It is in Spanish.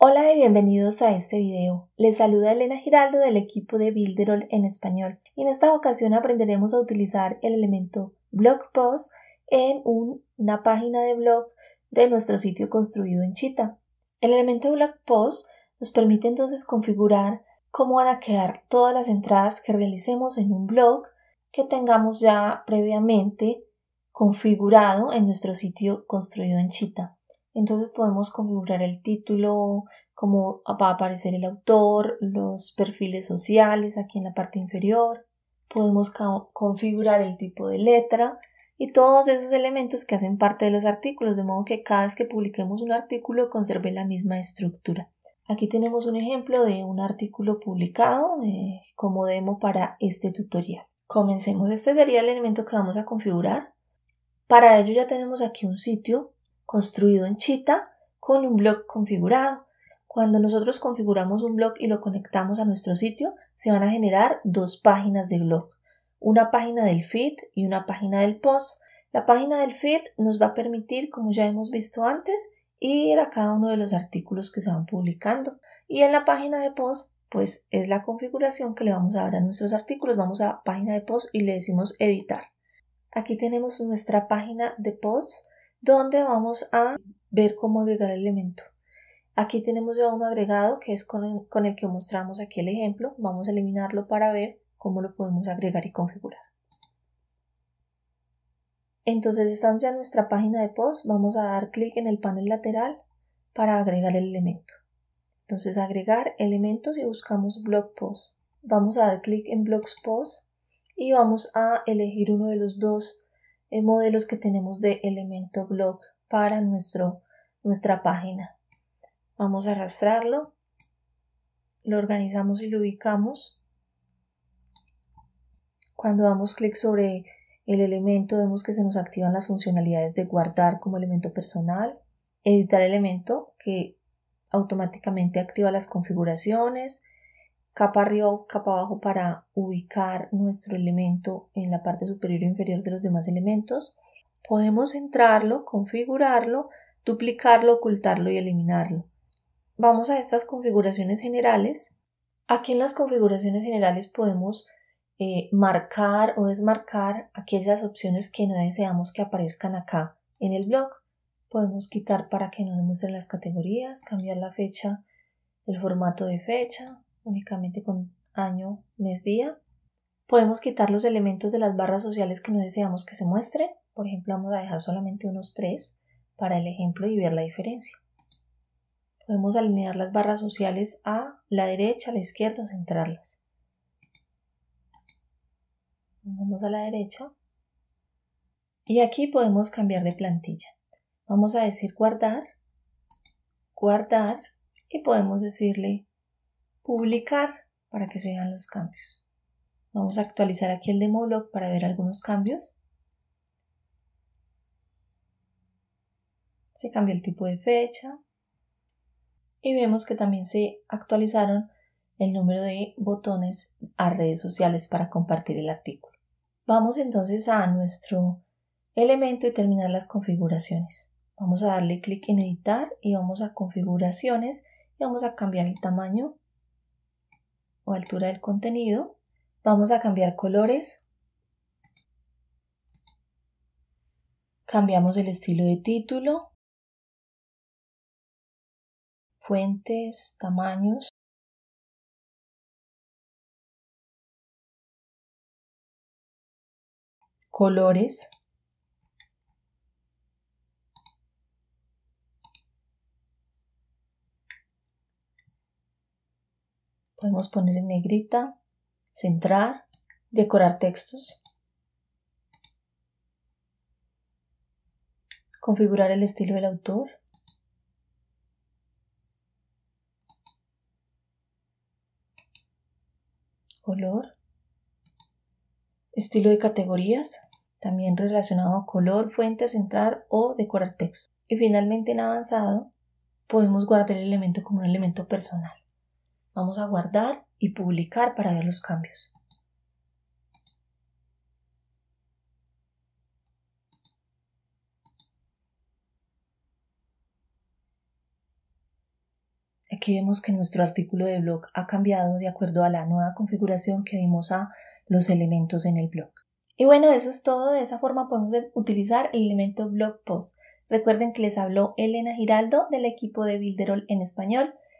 Hola y bienvenidos a este video. Les saluda Elena Giraldo del equipo de Builderall en español. Y en esta ocasión aprenderemos a utilizar el elemento blog post en una página de blog de nuestro sitio construido en Chita. El elemento blog post nos permite entonces configurar cómo van a quedar todas las entradas que realicemos en un blog que tengamos ya previamente configurado en nuestro sitio construido en Chita. Entonces podemos configurar el título, cómo va a aparecer el autor, los perfiles sociales aquí en la parte inferior. Podemos configurar el tipo de letra y todos esos elementos que hacen parte de los artículos, de modo que cada vez que publiquemos un artículo conserve la misma estructura. Aquí tenemos un ejemplo de un artículo publicado eh, como demo para este tutorial. Comencemos. Este sería el elemento que vamos a configurar. Para ello ya tenemos aquí un sitio construido en Chita con un blog configurado. Cuando nosotros configuramos un blog y lo conectamos a nuestro sitio, se van a generar dos páginas de blog, una página del feed y una página del post. La página del feed nos va a permitir, como ya hemos visto antes, ir a cada uno de los artículos que se van publicando. Y en la página de post, pues es la configuración que le vamos a dar a nuestros artículos. Vamos a página de post y le decimos editar. Aquí tenemos nuestra página de post donde vamos a ver cómo agregar el elemento. Aquí tenemos ya uno agregado que es con el, que mostramos aquí el ejemplo. Vamos a eliminarlo para ver cómo lo podemos agregar y configurar. Entonces estando ya en nuestra página de post, vamos a dar clic en el panel lateral para agregar el elemento. Entonces agregar elementos y buscamos blog post. Vamos a dar clic en blogs post y vamos a elegir uno de los dos eh, modelos que tenemos de elemento blog para nuestro, nuestra página. Vamos a arrastrarlo, lo organizamos y lo ubicamos. Cuando damos clic sobre el elemento vemos que se nos activan las funcionalidades de guardar como elemento personal, editar elemento que automáticamente activa las configuraciones, capa arriba o capa abajo para ubicar nuestro elemento en la parte superior e inferior de los demás elementos. Podemos centrarlo, configurarlo, duplicarlo, ocultarlo y eliminarlo. Vamos a estas configuraciones generales. Aquí en las configuraciones generales podemos eh, marcar o desmarcar aquellas opciones que no deseamos que aparezcan acá en el blog. Podemos quitar para que nos muestren las categorías, cambiar la fecha, el formato de fecha, únicamente con año, mes, día. Podemos quitar los elementos de las barras sociales que no deseamos que se muestren. Por ejemplo, vamos a dejar solamente unos tres para el ejemplo y ver la diferencia. Podemos alinear las barras sociales a la derecha, a la izquierda o centrarlas. Vamos a la derecha. Y aquí podemos cambiar de plantilla. Vamos a decir guardar, guardar y podemos decirle publicar para que se vean los cambios. Vamos a actualizar aquí el demo blog para ver algunos cambios. Se cambió el tipo de fecha y vemos que también se actualizaron el número de botones a redes sociales para compartir el artículo. Vamos entonces a nuestro elemento y terminar las configuraciones. Vamos a darle clic en editar y vamos a configuraciones y vamos a cambiar el tamaño o altura del contenido. Vamos a cambiar colores. Cambiamos el estilo de título. Fuentes, tamaños. Colores. Podemos poner en negrita, centrar, decorar textos, configurar el estilo del autor, color, estilo de categorías, también relacionado a color, fuente, centrar o decorar texto. Y finalmente en avanzado podemos guardar el elemento como un elemento personal. Vamos a guardar y publicar para ver los cambios. Aquí vemos que nuestro artículo de blog ha cambiado de acuerdo a la nueva configuración que dimos a los elementos en el blog. Y bueno, eso es todo. De esa forma podemos utilizar el elemento blog post. Recuerden que les habló Elena Giraldo del equipo de Builderall en español.